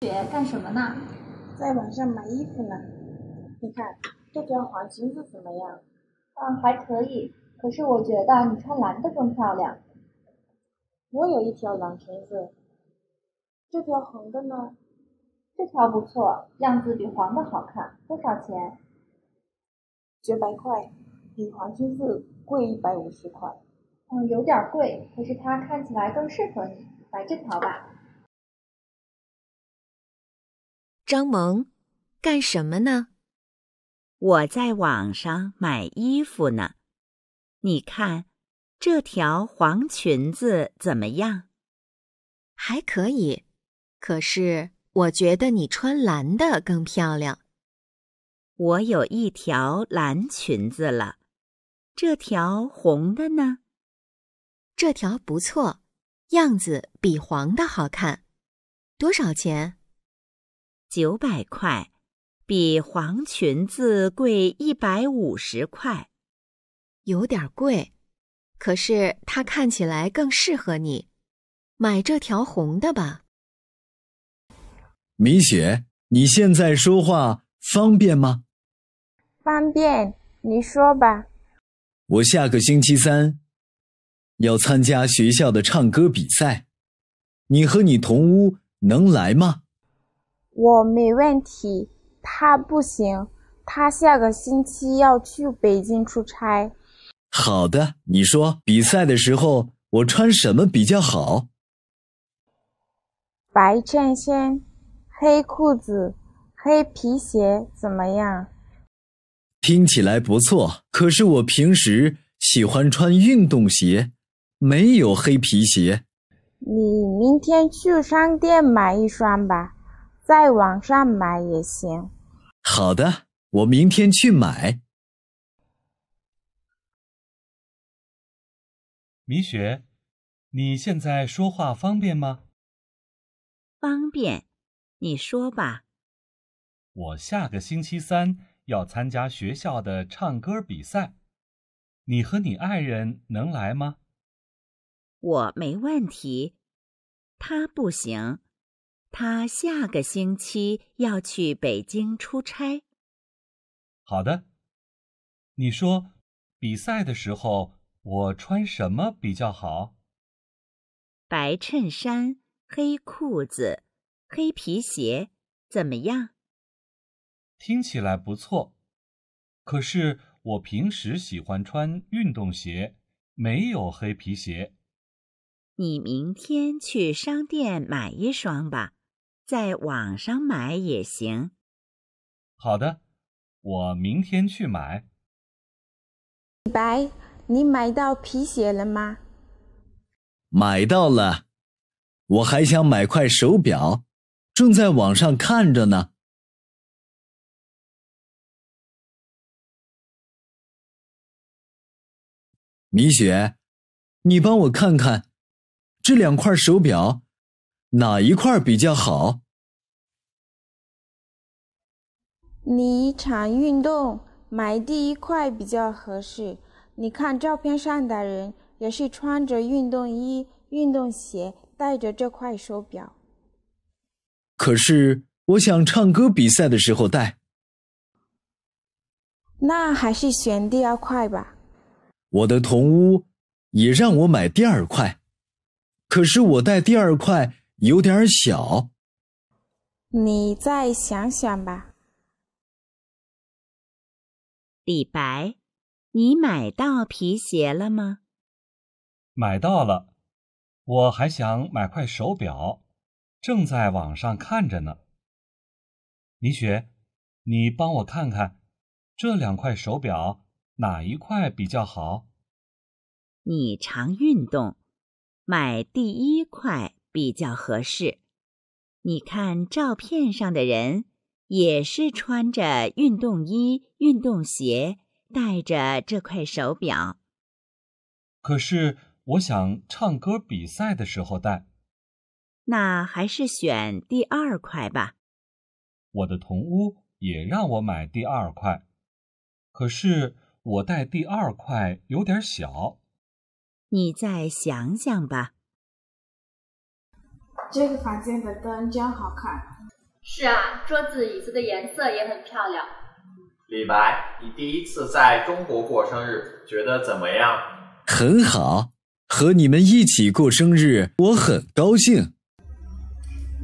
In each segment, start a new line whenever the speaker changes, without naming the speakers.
姐，干什么呢？在网上买衣服呢。你看这条黄裙子怎么样？嗯，还可以。可是我觉得你穿蓝的更漂亮。我有一条蓝裙子。这条红的呢？这条不错，样子比黄的好看。多少钱？九百块。比黄裙子贵一百五十块。嗯，有点贵，可是它看起来更适合你，买这条吧。张萌，干什么呢？我在网上买衣服呢。你看这条黄裙子怎么样？还可以，可是我觉得你穿蓝的更漂亮。我有一条蓝裙子了，这条红的呢？这条不错，样子比黄的好看。多少钱？九百块，比黄裙子贵一百五十块，有点贵。可是它看起来更适合你，买这条红的吧。
米雪，你现在说话方便吗？
方便，你说吧。
我下个星期三要参加学校的唱歌比赛，你和你同屋能来吗？
我没问题，他不行，他下个星期要去北京出差。
好的，你说比赛的时候我穿什么比较好？
白衬衫，黑裤子，黑皮鞋怎么样？
听起来不错，可是我平时喜欢穿运动鞋，没有黑皮鞋。
你明天去商店买一双吧。在网上买也行。
好的，我明天去买。
米雪，你现在说话方便吗？
方便，你说吧。
我下个星期三要参加学校的唱歌比赛，你和你爱人能来吗？
我没问题，他不行。他下个星期要去北京出差。
好的，你说比赛的时候我穿什么比较好？
白衬衫、黑裤子、黑皮鞋，怎么样？听起来不错。可
是我平时喜欢穿运动鞋，没有黑皮鞋。
你明天去商店买一双吧。在网上买也行。好的，我明天去买。
李白，你买到皮鞋了吗？
买到了。我还想买块手表，正在网上看着呢。米雪，你帮我看看这两块手表。哪一块比较好？
你常运动，买第一块比较合适。你看照片上的人也是穿着运动衣、运动鞋，戴着这块手表。
可是我想唱歌比赛的时候戴。
那还是选第二块吧。
我的同屋也让我买第二块，可是我戴第二块。有点小，
你再想想吧。
李白，你买到皮鞋了吗？
买到了，我还想买块手表，正在网上看着呢。李雪，你帮我看看，这两块手
表哪一块比较好？你常运动，买第一块。比较合适。你看照片上的人也是穿着运动衣、运动鞋，戴着这块手表。
可是我想唱歌比赛的时候戴。
那还是选第二块
吧。我的同屋也让我买第二块，可是我戴第二块有点小。
你再想想吧。
这个房间的灯真好看。是啊，桌子、椅子的颜色也很
漂亮。李白，你第一
次在中国过生日，觉得怎么样？很好，和你们一起过生日，我很高兴。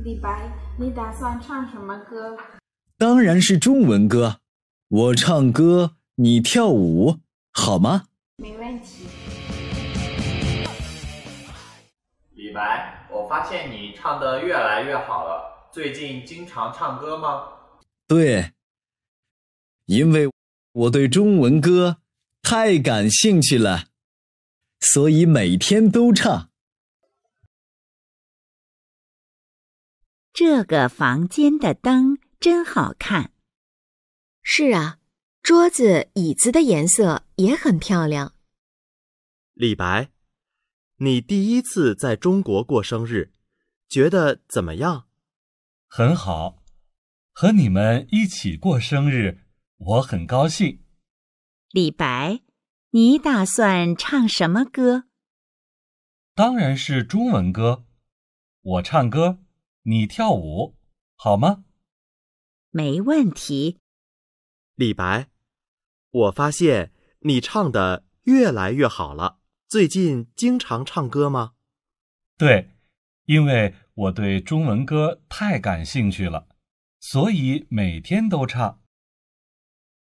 李白，你打算唱什么歌？
当然是中文歌。我唱歌，你跳舞，好吗？
没问题。
李白，我发现你唱的越来越好了。最近经常唱歌吗？对，因为我对中文歌太感兴趣了，所以每天都唱。
这个房间的灯真好看。是啊，桌子、椅子的颜色也很漂亮。
李白。你第一次在中国过生日，觉得怎么样？很
好，和你们一起过生日，我很高兴。
李白，你打算唱什么歌？
当然是中文歌。我唱歌，你跳舞，好
吗？没问题。李白，我发现你唱的越来越好了。最近经常唱歌吗？
对，因为我对中文歌太感兴趣了，所以每天都唱。